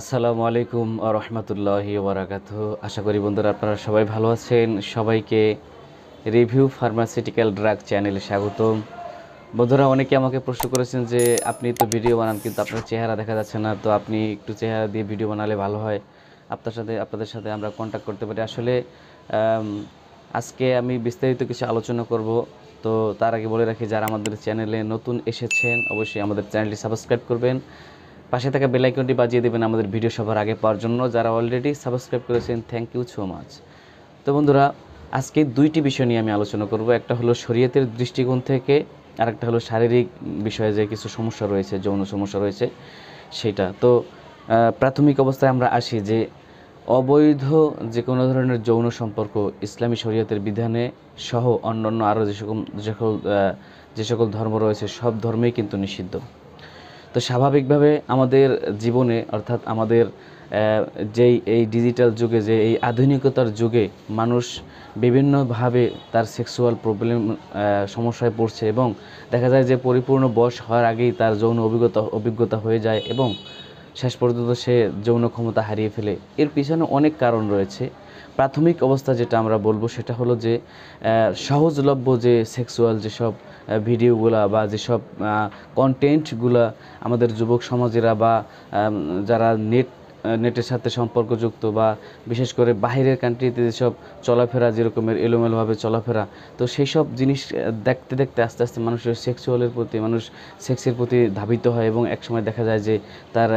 আসসালামু আলাইকুম রহমতুল্লাহি ওবরাকাত আশা করি বন্ধুরা আপনারা সবাই ভালো আছেন সবাইকে রিভিউ ফার্মাসিউটিক্যাল ড্রাগ চ্যানেলে স্বাগতম বন্ধুরা অনেকে আমাকে প্রশ্ন করেছেন যে আপনি তো ভিডিও বানান কিন্তু আপনার চেহারা দেখা যাচ্ছে না তো আপনি একটু চেহারা দিয়ে ভিডিও বানালে ভালো হয় আপনার সাথে আপনাদের সাথে আমরা কন্ট্যাক্ট করতে পারি আসলে আজকে আমি বিস্তারিত কিছু আলোচনা করব তো তার আগে বলে রাখি যারা আমাদের চ্যানেলে নতুন এসেছেন অবশ্যই আমাদের চ্যানেলটি সাবস্ক্রাইব করবেন পাশে থাকা বেলাইকনটি বাজিয়ে দেবেন আমাদের ভিডিও সবার আগে পাওয়ার জন্য যারা অলরেডি সাবস্ক্রাইব করেছেন থ্যাংক ইউ সো মাচ তো বন্ধুরা আজকে দুইটি বিষয় নিয়ে আমি আলোচনা করব একটা হলো শরীয়তের দৃষ্টিকোণ থেকে আর একটা হলো শারীরিক বিষয়ে যে কিছু সমস্যা রয়েছে যৌন সমস্যা রয়েছে সেটা তো প্রাথমিক অবস্থায় আমরা আসি যে অবৈধ যে কোনো ধরনের যৌন সম্পর্ক ইসলামী শরীয়তের বিধানে সহ অন্যান্য আরও যে সকল যে সকল যে সকল ধর্ম রয়েছে সব ধর্মেই কিন্তু নিষিদ্ধ তো স্বাভাবিকভাবে আমাদের জীবনে অর্থাৎ আমাদের যেই এই ডিজিটাল যুগে যে এই আধুনিকতার যুগে মানুষ বিভিন্নভাবে তার সেক্সুয়াল প্রবলেম সমস্যায় পড়ছে এবং দেখা যায় যে পরিপূর্ণ বয়স হওয়ার আগেই তার যৌন অভিজ্ঞতা অভিজ্ঞতা হয়ে যায় এবং শেষ পর্যন্ত সে যৌন ক্ষমতা হারিয়ে ফেলে এর পিছনে অনেক কারণ রয়েছে প্রাথমিক অবস্থা যেটা আমরা বলবো সেটা হলো যে সহজলভ্য যে সেক্সুয়াল যেসব ভিডিওগুলা বা যেসব কন্টেন্টগুলা আমাদের যুবক সমাজেরা বা যারা নেট নেটের সাথে সম্পর্কযুক্ত বা বিশেষ করে বাহিরের কান্ট্রিতে যেসব চলাফেরা যেরকমের এলোমেলোভাবে চলাফেরা তো সেই সব জিনিস দেখতে দেখতে আস্তে আস্তে মানুষের সেক্সুয়ালের প্রতি মানুষ সেক্সের প্রতি ধাবিত হয় এবং একসময় দেখা যায় যে তার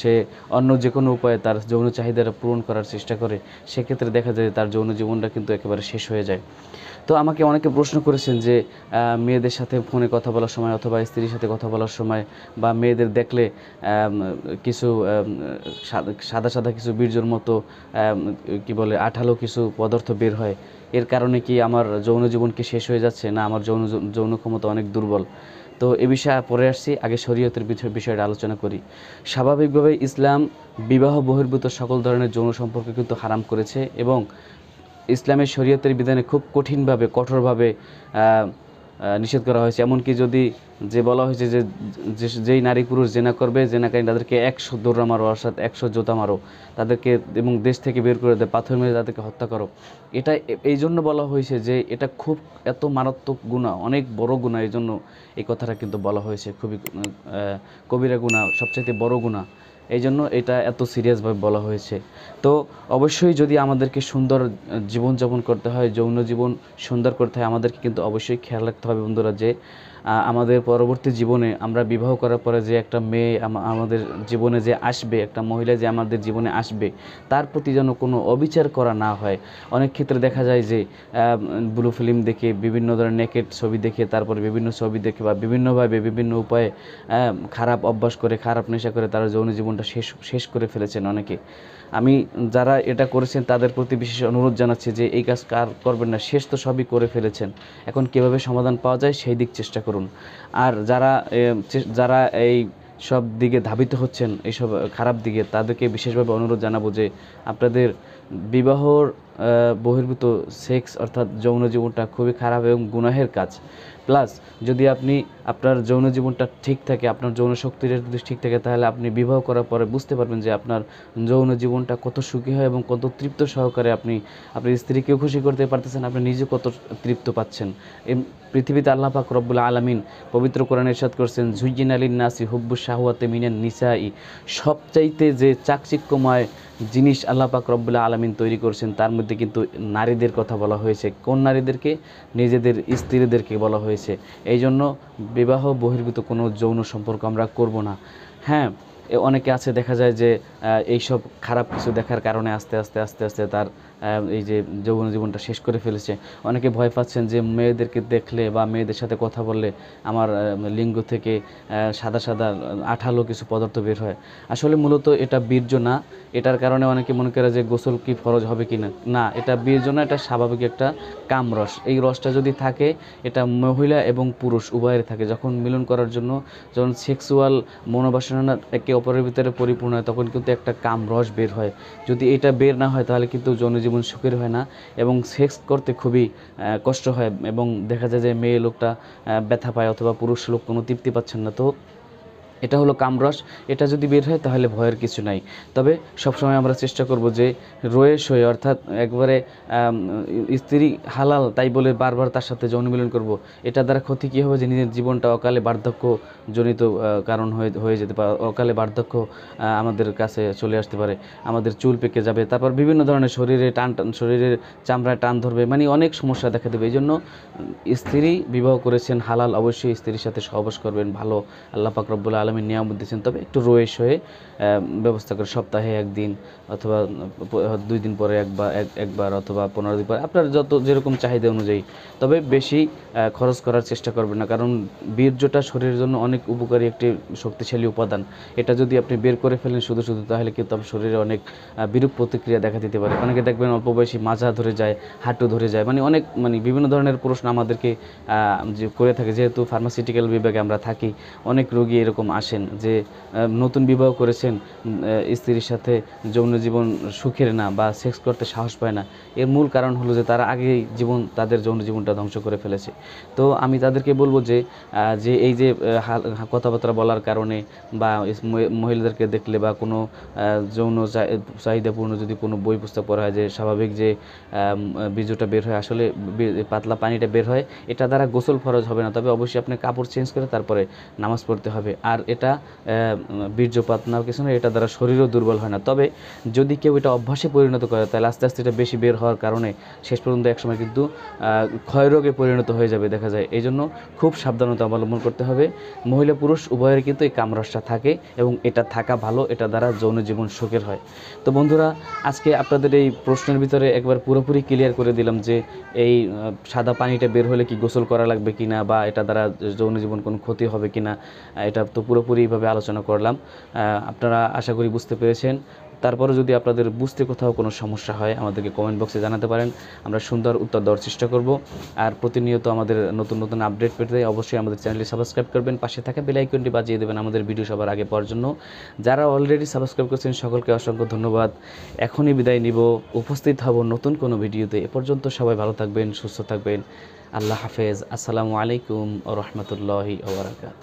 সে অন্য যে কোনো উপায়ে তার যৌন চাহিদাটা পূরণ করার চেষ্টা করে সেক্ষেত্রে দেখা যায় তার যৌন জীবনটা কিন্তু একেবারে শেষ হয়ে যায় তো আমাকে অনেকে প্রশ্ন করেছেন যে মেয়েদের সাথে ফোনে কথা বলার সময় অথবা স্ত্রীর সাথে কথা বলার সময় বা মেয়েদের দেখলে কিছু সাদা সাদা কিছু বীর্যর মতো কি বলে আঠালো কিছু পদার্থ বের হয় এর কারণে কি আমার যৌন জীবন কি শেষ হয়ে যাচ্ছে না আমার যৌন যৌন ক্ষমতা অনেক দুর্বল তো এ বিষয়ে পরে আসছি আগে শরীয়তের বিষয়টা আলোচনা করি স্বাভাবিকভাবে ইসলাম বিবাহ বহির্ভূত সকল ধরনের যৌন সম্পর্ক কিন্তু হারাম করেছে এবং ইসলামের শরীয়তের বিধানে খুব কঠিনভাবে কঠোরভাবে নিষেধ করা হয়েছে এমনকি যদি যে বলা হয়েছে যে যেই নারী পুরুষ জেনা করবে জেনাকারী তাদেরকে একশো দৌড়া মারো অর্থাৎ একশো জোতা মারো তাদেরকে এবং দেশ থেকে বের করে দেয় পাথর মেরে তাদেরকে হত্যা করো এটা এই জন্য বলা হয়েছে যে এটা খুব এত মারাত্মক গুণা অনেক বড় গুণা এই জন্য এই কথাটা কিন্তু বলা হয়েছে খুবই কবিরা গুণা সবচাইতে বড় গুণা এই জন্য এটা এত সিরিয়াসভাবে বলা হয়েছে তো অবশ্যই যদি আমাদেরকে সুন্দর জীবনযাপন করতে হয় যৌন জীবন সুন্দর করতে হয় আমাদেরকে কিন্তু অবশ্যই খেয়াল রাখতে হবে বন্ধুরা যে আমাদের পরবর্তী জীবনে আমরা বিবাহ করার পরে যে একটা মেয়ে আমাদের জীবনে যে আসবে একটা মহিলা যে আমাদের জীবনে আসবে তার প্রতি যেন কোনো অবিচার করা না হয় অনেক ক্ষেত্রে দেখা যায় যে ব্লু ফিল্ম দেখে বিভিন্ন ধরনের নেকেট ছবি দেখে তারপর বিভিন্ন ছবি দেখে বা বিভিন্নভাবে বিভিন্ন উপায়ে খারাপ অভ্যাস করে খারাপ নেশা করে তারা যৌন জীবনটা শেষ শেষ করে ফেলেছেন অনেকে আমি যারা এটা করেছেন তাদের প্রতি বিশেষ অনুরোধ জানাচ্ছি যে এই কাজ কার করবেন না শেষ তো সবই করে ফেলেছেন এখন কিভাবে সমাধান পাওয়া যায় সেই দিক চেষ্টা করুন করুন আর যারা যারা এই সব দিকে ধাবিত হচ্ছেন এইসব খারাপ দিকে তাদেরকে বিশেষভাবে অনুরোধ জানাবো যে আপনাদের বিবাহর বহির্ভূত সেক্স অর্থাৎ যৌন জীবনটা খুবই খারাপ এবং গুনাহের কাজ প্লাস যদি আপনি আপনার যৌন জীবনটা ঠিক থাকে আপনার যৌন শক্তিটা যদি ঠিক থাকে তাহলে আপনি বিবাহ করার পরে বুঝতে পারবেন যে আপনার যৌন জীবনটা কত সুখী হয় এবং কত তৃপ্ত সহকারে আপনি আপনার স্ত্রীকেও খুশি করতে পারতেছেন আপনি নিজে কত তৃপ্ত পাচ্ছেন এই পৃথিবীতে আল্লাহ পাক রব্বুল আলমিন পবিত্র কোরআন ইরশাদ করছেন ঝুজিন আলীর নাসি হুব্বু শাহুয়াতে মিনেন নিসাই সবচাইতে যে চাকচিক্যময় জিনিস আল্লাহ পাক রব্বুল্লাহ আলমিন তৈরি করছেন তার মধ্যে মধ্যে কিন্তু নারীদের কথা বলা হয়েছে কোন নারীদেরকে নিজেদের স্ত্রীদেরকে বলা হয়েছে এই জন্য বিবাহ বহির্ভূত কোনো যৌন সম্পর্ক আমরা করব না হ্যাঁ অনেকে আছে দেখা যায় যে এইসব খারাপ কিছু দেখার কারণে আস্তে আস্তে আস্তে আস্তে তার এই যে যৌবন জীবনটা শেষ করে ফেলেছে অনেকে ভয় পাচ্ছেন যে মেয়েদেরকে দেখলে বা মেয়েদের সাথে কথা বললে আমার লিঙ্গ থেকে সাদা সাদা আঠালো কিছু পদার্থ বের হয় আসলে মূলত এটা বীর্য না এটার কারণে অনেকে মনে করে যে গোসল কি ফরজ হবে কি না না এটা বীর্য না এটা স্বাভাবিক একটা কাম রস এই রসটা যদি থাকে এটা মহিলা এবং পুরুষ উভয়ের থাকে যখন মিলন করার জন্য যখন সেক্সুয়াল মনোবাসনা একে অপরের ভিতরে পরিপূর্ণ হয় তখন কিন্তু একটা কাম রস বের হয় যদি এটা বের না হয় তাহলে কিন্তু জনজীবন জীবন সুখের হয় না এবং সেক্স করতে খুবই কষ্ট হয় এবং দেখা যায় যে মেয়ে লোকটা ব্যথা পায় অথবা পুরুষ লোক কোনো তৃপ্তি পাচ্ছেন না তো এটা হলো কামরস এটা যদি বের হয় তাহলে ভয়ের কিছু নাই তবে সবসময় আমরা চেষ্টা করব যে রয়ে শোয়ে অর্থাৎ একবারে স্ত্রী হালাল তাই বলে বারবার তার সাথে যৌন মিলন করব এটা দ্বারা ক্ষতি কী হবে যে নিজের জীবনটা অকালে বার্ধক্যজনিত কারণ হয়ে হয়ে যেতে পারে অকালে বার্ধক্য আমাদের কাছে চলে আসতে পারে আমাদের চুল পেকে যাবে তারপর বিভিন্ন ধরনের শরীরে টান টান শরীরের চামড়ায় টান ধরবে মানে অনেক সমস্যা দেখা দেবে এই জন্য স্ত্রী বিবাহ করেছেন হালাল অবশ্যই স্ত্রীর সাথে সহবাস করবেন ভালো আল্লাহ পাকরবুল্লা আলম আমি নিয়ম দিয়েছেন তবে একটু রয়েস হয়ে ব্যবস্থা করে সপ্তাহে একদিন অথবা দুই দিন পরে একবার একবার অথবা পনেরো দিন পরে আপনার যত যেরকম চাহিদা অনুযায়ী তবে বেশি খরচ করার চেষ্টা করবেন না কারণ বীর্যটা শরীরের জন্য অনেক উপকারী একটি শক্তিশালী উপাদান এটা যদি আপনি বের করে ফেলেন শুধু শুধু তাহলে কিন্তু আপনার শরীরে অনেক বিরূপ প্রতিক্রিয়া দেখা দিতে পারে অনেকে দেখবেন অল্প বয়সী মাজা ধরে যায় হাঁটু ধরে যায় মানে অনেক মানে বিভিন্ন ধরনের প্রশ্ন আমাদেরকে যে করে থাকে যেহেতু ফার্মাসিউটিক্যাল বিভাগে আমরা থাকি অনেক রোগী এরকম আসেন যে নতুন বিবাহ করেছেন স্ত্রীর সাথে যৌন জীবন সুখের না বা সেক্স করতে সাহস পায় না এর মূল কারণ হলো যে তারা আগেই জীবন তাদের যৌন জীবনটা ধ্বংস করে ফেলেছে তো আমি তাদেরকে বলবো যে যে এই যে কথাবার্তা বলার কারণে বা মহিলাদেরকে দেখলে বা কোনো যৌন চাহিদাপূর্ণ যদি কোনো বই পুস্তক পড়া হয় যে স্বাভাবিক যে বীজটা বের হয় আসলে পাতলা পানিটা বের হয় এটা দ্বারা গোসল ফরজ হবে না তবে অবশ্যই আপনি কাপড় চেঞ্জ করে তারপরে নামাজ পড়তে হবে আর এটা বীর্যপাত না কিছু না এটা দ্বারা শরীরও দুর্বল হয় না তবে যদি কেউ এটা অভ্যাসে পরিণত করে তাহলে আস্তে আস্তে এটা বেশি বের হওয়ার কারণে শেষ পর্যন্ত একসময় কিন্তু ক্ষয়রোগে পরিণত হয়ে যাবে দেখা যায় এই জন্য খুব সাবধানতা অবলম্বন করতে হবে মহিলা পুরুষ উভয়ের কিন্তু এই কামরসটা থাকে এবং এটা থাকা ভালো এটা দ্বারা যৌন জীবন সুখের হয় তো বন্ধুরা আজকে আপনাদের এই প্রশ্নের ভিতরে একবার পুরোপুরি ক্লিয়ার করে দিলাম যে এই সাদা পানিটা বের হলে কি গোসল করা লাগবে কিনা বা এটা দ্বারা যৌন জীবন কোনো ক্ষতি হবে কিনা এটা তো পুরোপুরিভাবে আলোচনা করলাম আপনারা আশা করি বুঝতে পেরেছেন তারপরে যদি আপনাদের বুঝতে কোথাও কোনো সমস্যা হয় আমাদেরকে কমেন্ট বক্সে জানাতে পারেন আমরা সুন্দর উত্তর দেওয়ার চেষ্টা করব আর প্রতিনিয়ত আমাদের নতুন নতুন আপডেট পেতে অবশ্যই আমাদের চ্যানেলটি সাবস্ক্রাইব করবেন পাশে থাকা বেলাইকনটি বাজিয়ে দেবেন আমাদের ভিডিও সবার আগে পাওয়ার জন্য যারা অলরেডি সাবস্ক্রাইব করছেন সকলকে অসংখ্য ধন্যবাদ এখনই বিদায় নিব উপস্থিত হব নতুন কোনো ভিডিওতে এ পর্যন্ত সবাই ভালো থাকবেন সুস্থ থাকবেন আল্লাহ হাফেজ আসসালামু আলাইকুম ও রহমতুল্লাহি ওবরাকাত